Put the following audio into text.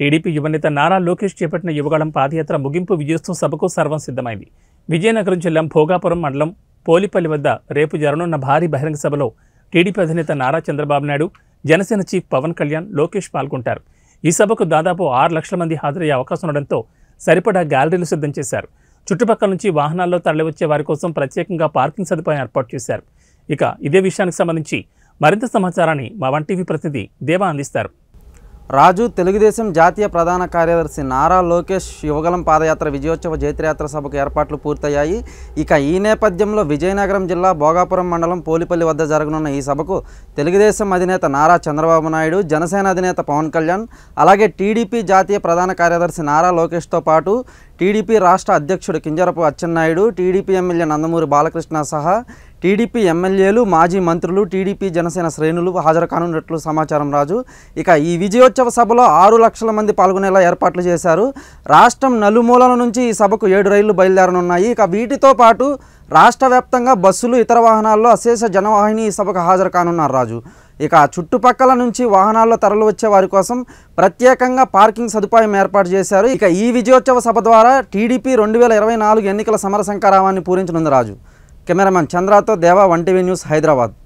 TDP యువనేత నారా లోకేష్ చేపట్టిన యువగాళం పాదయాత్ర ముగింపు విజయోత్సవం సభకు సర్వం సిద్ధమైంది విజయనగరం జిల్లా భోగాపురం మండలం పోలిపల్లి వద్ద రేపు జరగనున్న భారీ బహిరంగ సభలో టీడీపీ అధినేత నారా చంద్రబాబు నాయుడు జనసేన చీఫ్ పవన్ కళ్యాణ్ లోకేష్ పాల్గొంటారు ఈ సభకు దాదాపు ఆరు లక్షల మంది హాజరయ్యే అవకాశం ఉండడంతో సరిపడా గ్యాలరీలు సిద్ధం చేశారు చుట్టుపక్కల నుంచి వాహనాల్లో తరలివచ్చే వారి కోసం ప్రత్యేకంగా పార్కింగ్ సదుపాయం ఏర్పాటు చేశారు ఇక ఇదే విషయానికి సంబంధించి మరింత సమాచారాన్ని మా వన్ టీవీ ప్రతినిధి దేవా అందిస్తారు రాజు తెలుగుదేశం జాతీయ ప్రధాన కార్యదర్శి నారా లోకేష్ యువగలం పాదయాత్ర విజయోత్సవ జైత్రయాత్ర సభకు ఏర్పాట్లు పూర్తయ్యాయి ఇక ఈ నేపథ్యంలో విజయనగరం జిల్లా భోగాపురం మండలం పోలిపల్లి వద్ద జరగనున్న ఈ సభకు తెలుగుదేశం అధినేత నారా చంద్రబాబు నాయుడు జనసేన అధినేత పవన్ కళ్యాణ్ అలాగే టీడీపీ జాతీయ ప్రధాన కార్యదర్శి నారా లోకేష్తో పాటు టీడీపీ రాష్ట్ర అధ్యక్షుడు కింజరపు అచ్చెన్నాయుడు టీడీపీ ఎమ్మెల్యే నందమూరి బాలకృష్ణ సహా టీడీపీ ఎమ్మెల్యేలు మాజీ మంత్రులు టీడీపీ జనసేన శ్రేణులు హాజరు కానున్నట్లు సమాచారం రాజు ఇక ఈ విజయోత్సవ సభలో ఆరు లక్షల మంది పాల్గొనేలా ఏర్పాట్లు చేశారు రాష్ట్రం నలుమూలల నుంచి ఈ సభకు ఏడు రైళ్లు బయలుదేరనున్నాయి ఇక వీటితో పాటు రాష్ట్ర వ్యాప్తంగా బస్సులు ఇతర వాహనాల్లో అశేష జనవాహిని ఈ సభకు హాజరు కానున్నారు రాజు ఇక చుట్టుపక్కల నుంచి వాహనాల్లో తరలి వచ్చే వారి కోసం ప్రత్యేకంగా పార్కింగ్ సదుపాయం ఏర్పాటు చేశారు ఇక ఈ విజయోత్సవ సభ ద్వారా టీడీపీ రెండు వేల ఇరవై నాలుగు ఎన్నికల సమర సంకారావాన్ని పూరించనుంది రాజు कैमरा चंद्रा तो देवा वन टीवी न्यूज़ हईदराबाद